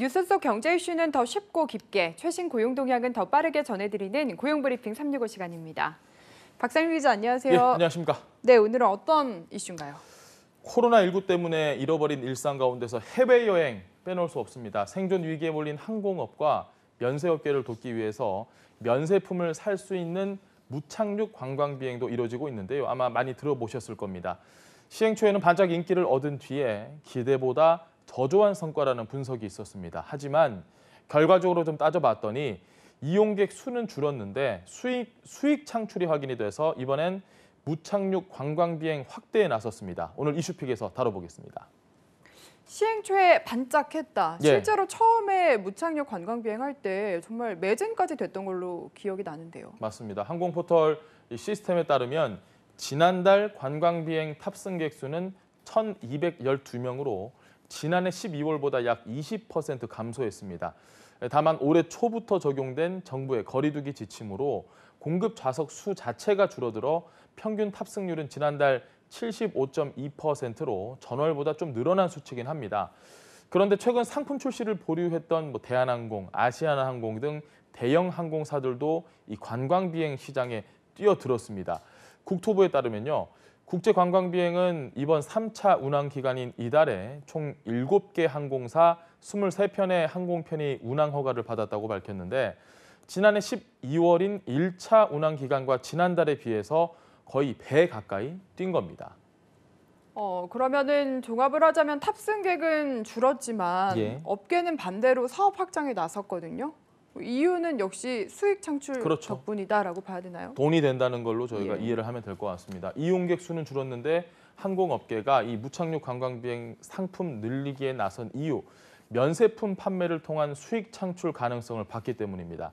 뉴스 속 경제 이슈는 더 쉽고 깊게, 최신 고용 동향은 더 빠르게 전해드리는 고용브리핑 365 시간입니다. 박상일 기자 안녕하세요. 예, 안녕하십니까. 네, 오늘은 어떤 이슈인가요? 코로나19 때문에 잃어버린 일상 가운데서 해외여행 빼놓을 수 없습니다. 생존 위기에 몰린 항공업과 면세업계를 돕기 위해서 면세품을 살 수 있는 무착륙 관광 비행도 이뤄지고 있는데요. 아마 많이 들어보셨을 겁니다. 시행 초에는 반짝 인기를 얻은 뒤에 기대보다 저조한 성과라는 분석이 있었습니다. 하지만 결과적으로 좀 따져봤더니 이용객 수는 줄었는데 수익, 수익 창출이 확인이 돼서 이번엔 무착륙 관광 비행 확대에 나섰습니다. 오늘 이슈픽에서 다뤄보겠습니다. 시행 초에 반짝했다. 예. 실제로 처음에 무착륙 관광 비행할 때 정말 매진까지 됐던 걸로 기억이 나는데요. 맞습니다. 항공포털 시스템에 따르면 지난달 관광 비행 탑승객 수는 1,212명으로 지난해 12월보다 약 20% 감소했습니다. 다만 올해 초부터 적용된 정부의 거리두기 지침으로 공급 좌석 수 자체가 줄어들어 평균 탑승률은 지난달 75.2%로 전월보다 좀 늘어난 수치긴 합니다. 그런데 최근 상품 출시를 보류했던 뭐 대한항공, 아시아나항공 등 대형 항공사들도 이 관광 비행 시장에 뛰어들었습니다. 국토부에 따르면요. 국제 관광 비행은 이번 3차 운항 기간인 이달에 총 7개 항공사 23편의 항공편이 운항 허가를 받았다고 밝혔는데 지난해 12월인 1차 운항 기간과 지난달에 비해서 거의 배 가까이 뛴 겁니다. 어, 그러면은 종합을 하자면 탑승객은 줄었지만 예. 업계는 반대로 사업 확장에 나섰거든요. 뭐 이유는 역시 수익 창출 그렇죠. 덕분이다라고 봐야 되나요? 돈이 된다는 걸로 저희가 예. 이해를 하면 될 것 같습니다. 이용객 수는 줄었는데 항공업계가 이 무착륙 관광비행 상품 늘리기에 나선 이유 면세품 판매를 통한 수익 창출 가능성을 봤기 때문입니다.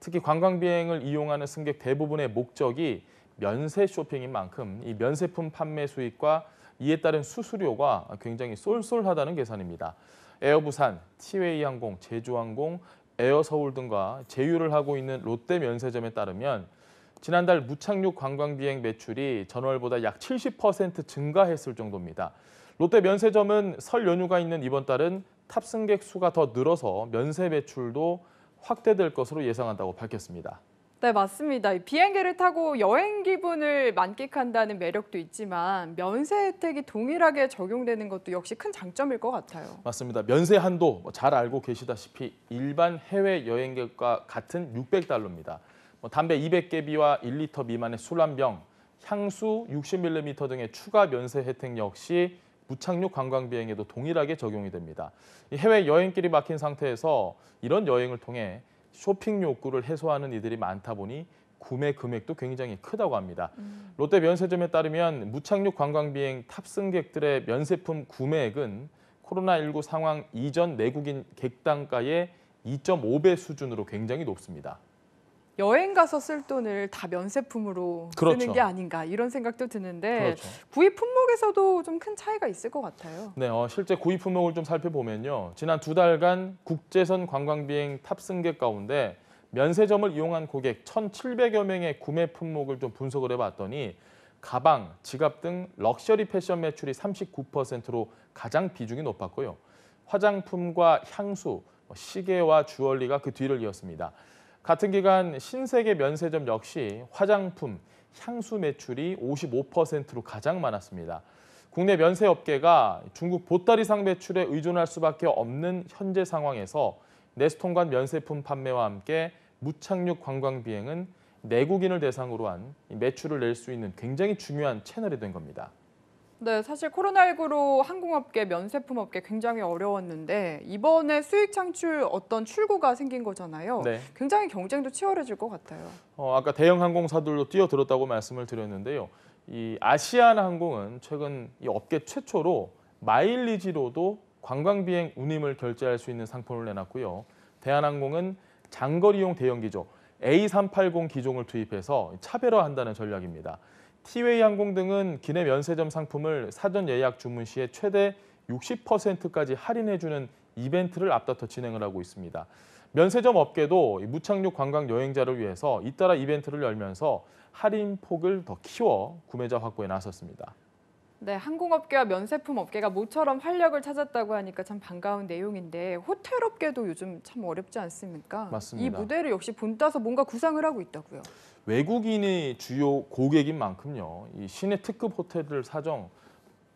특히 관광비행을 이용하는 승객 대부분의 목적이 면세 쇼핑인 만큼 이 면세품 판매 수익과 이에 따른 수수료가 굉장히 쏠쏠하다는 계산입니다. 에어부산, 티웨이항공, 제주항공, 에어 서울 등과 제휴를 하고 있는 롯데 면세점에 따르면 지난달 무착륙 관광비행 매출이 전월보다 약 70% 증가했을 정도입니다. 롯데 면세점은 설 연휴가 있는 이번 달은 탑승객 수가 더 늘어서 면세 매출도 확대될 것으로 예상한다고 밝혔습니다. 네, 맞습니다. 비행기를 타고 여행 기분을 만끽한다는 매력도 있지만 면세 혜택이 동일하게 적용되는 것도 역시 큰 장점일 것 같아요. 맞습니다. 면세 한도 뭐 잘 알고 계시다시피 일반 해외 여행객과 같은 600달러입니다. 뭐 담배 200개비와 1리터 미만의 술 한 병, 향수 60mm 등의 추가 면세 혜택 역시 무착륙 관광 비행에도 동일하게 적용이 됩니다. 해외 여행길이 막힌 상태에서 이런 여행을 통해 쇼핑 욕구를 해소하는 이들이 많다 보니 구매 금액도 굉장히 크다고 합니다. 음. 롯데 면세점에 따르면 무착륙 관광비행 탑승객들의 면세품 구매액은 코로나19 상황 이전 내국인 객단가의 2.5배 수준으로 굉장히 높습니다. 여행 가서 쓸 돈을 다 면세품으로 그렇죠. 쓰는 게 아닌가 이런 생각도 드는데 그렇죠. 구입 품목에서도 좀 큰 차이가 있을 것 같아요. 네, 어, 실제 구입 품목을 좀 살펴보면요. 지난 두 달간 국제선 관광비행 탑승객 가운데 면세점을 이용한 고객 1,700여 명의 구매 품목을 좀 분석을 해봤더니 가방, 지갑 등 럭셔리 패션 매출이 39%로 가장 비중이 높았고요. 화장품과 향수, 뭐 시계와 주얼리가 그 뒤를 이었습니다. 같은 기간 신세계 면세점 역시 화장품, 향수 매출이 55%로 가장 많았습니다. 국내 면세업계가 중국 보따리상 매출에 의존할 수밖에 없는 현재 상황에서 내수통관 면세품 판매와 함께 무착륙 관광 비행은 내국인을 대상으로 한 매출을 낼 수 있는 굉장히 중요한 채널이 된 겁니다. 네, 사실 코로나19로 항공업계, 면세품업계 굉장히 어려웠는데 이번에 수익 창출 어떤 출구가 생긴 거잖아요. 네. 굉장히 경쟁도 치열해질 것 같아요. 어, 아까 대형 항공사들도 뛰어들었다고 말씀을 드렸는데요. 이 아시아나 항공은 최근 이 업계 최초로 마일리지로도 관광 비행 운임을 결제할 수 있는 상품을 내놨고요. 대한항공은 장거리용 대형 기종 A380 기종을 투입해서 차별화한다는 전략입니다. 티웨이 항공 등은 기내 면세점 상품을 사전 예약 주문 시에 최대 60%까지 할인해주는 이벤트를 앞다퉈 진행을 하고 있습니다. 면세점 업계도 무착륙 관광 여행자를 위해서 잇따라 이벤트를 열면서 할인 폭을 더 키워 구매자 확보에 나섰습니다. 네, 항공업계와 면세품 업계가 모처럼 활력을 찾았다고 하니까 참 반가운 내용인데 호텔업계도 요즘 참 어렵지 않습니까? 맞습니다. 이 무대를 역시 본따서 뭔가 구상을 하고 있다고요. 외국인이 주요 고객인 만큼요. 이 시내 특급 호텔들 사정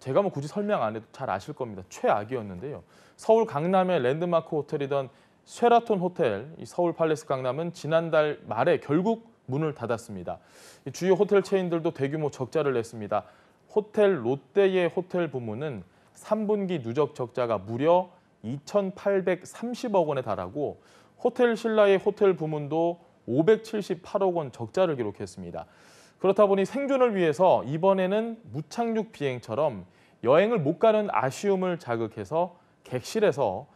제가 뭐 굳이 설명 안 해도 잘 아실 겁니다. 최악이었는데요. 서울 강남의 랜드마크 호텔이던 쉐라톤 호텔, 서울 팔레스 강남은 지난달 말에 결국 문을 닫았습니다. 주요 호텔 체인들도 대규모 적자를 냈습니다. 호텔 롯데의 호텔 부문은 3분기 누적 적자가 무려 2,830억 원에 달하고 호텔 신라의 호텔 부문도 578억 원 적자를 기록했습니다. 그렇다 보니 생존을 위해서 이번에는 무착륙 비행처럼 여행을 못 가는 아쉬움을 자극해서 객실에서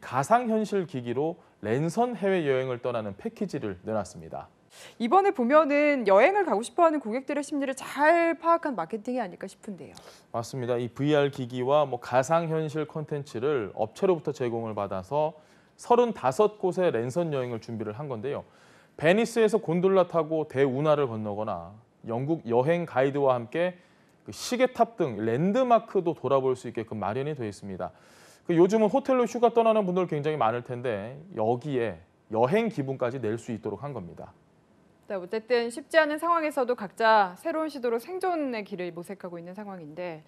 가상현실 기기로 랜선 해외여행을 떠나는 패키지를 내놨습니다. 이번에 보면은 여행을 가고 싶어하는 고객들의 심리를 잘 파악한 마케팅이 아닐까 싶은데요. 맞습니다. 이 VR 기기와 뭐 가상현실 콘텐츠를 업체로부터 제공을 받아서 35곳의 랜선 여행을 준비를 한 건데요. 베니스에서 곤돌라 타고 대운하를 건너거나 영국 여행 가이드와 함께 그 시계탑 등 랜드마크도 돌아볼 수 있게끔 그 마련이 되어 있습니다. 그 요즘은 호텔로 휴가 떠나는 분들 굉장히 많을 텐데 여기에 여행 기분까지 낼 수 있도록 한 겁니다. 네, 어쨌든 쉽지 않은 상황에서도 각자 새로운 시도로 생존의 길을 모색하고 있는 상황인데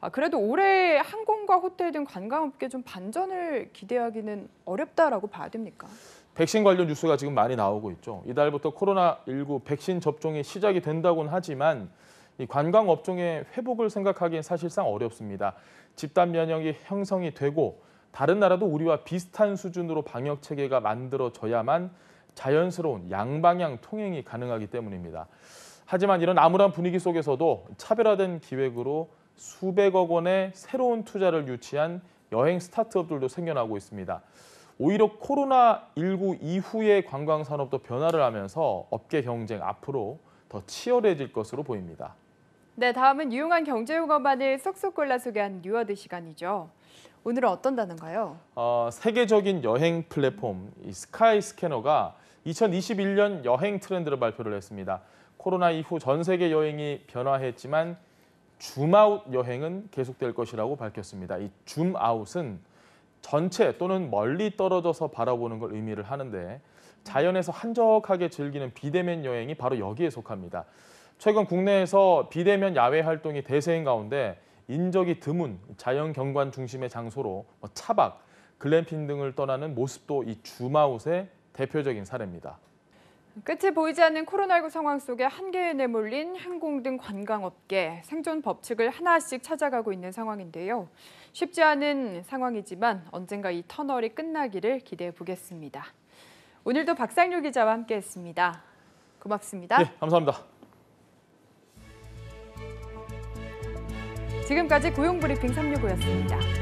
아, 그래도 올해 항공과 호텔 등 관광업계 좀 반전을 기대하기는 어렵다라고 봐야 됩니까? 백신 관련 뉴스가 지금 많이 나오고 있죠. 이달부터 코로나19 백신 접종이 시작이 된다고는 하지만 이 관광 업종의 회복을 생각하기엔 사실상 어렵습니다. 집단 면역이 형성이 되고 다른 나라도 우리와 비슷한 수준으로 방역 체계가 만들어져야만 자연스러운 양방향 통행이 가능하기 때문입니다. 하지만 이런 암울한 분위기 속에서도 차별화된 기획으로 수백억 원의 새로운 투자를 유치한 여행 스타트업들도 생겨나고 있습니다. 오히려 코로나19 이후의 관광산업도 변화를 하면서 업계 경쟁 앞으로 더 치열해질 것으로 보입니다. 네, 다음은 유용한 경제 용어만을 쏙쏙 골라 소개한 뉴어드 시간이죠. 오늘은 어떤 단어인가요? 어, 세계적인 여행 플랫폼 스카이 스캐너가 2021년 여행 트렌드를 발표를 했습니다. 코로나 이후 전 세계 여행이 변화했지만 줌아웃 여행은 계속될 것이라고 밝혔습니다. 이 줌아웃은 전체 또는 멀리 떨어져서 바라보는 걸 의미를 하는데 자연에서 한적하게 즐기는 비대면 여행이 바로 여기에 속합니다. 최근 국내에서 비대면 야외 활동이 대세인 가운데 인적이 드문 자연 경관 중심의 장소로 뭐 차박, 글램핑 등을 떠나는 모습도 이 줌아웃의 대표적인 사례입니다. 끝이 보이지 않는 코로나19 상황 속에 한계에 내몰린 항공 등 관광업계 생존 법칙을 하나씩 찾아가고 있는 상황인데요. 쉽지 않은 상황이지만 언젠가 이 터널이 끝나기를 기대해 보겠습니다. 오늘도 박상률 기자와 함께했습니다. 고맙습니다. 네, 감사합니다. 지금까지 고용브리핑 365였습니다.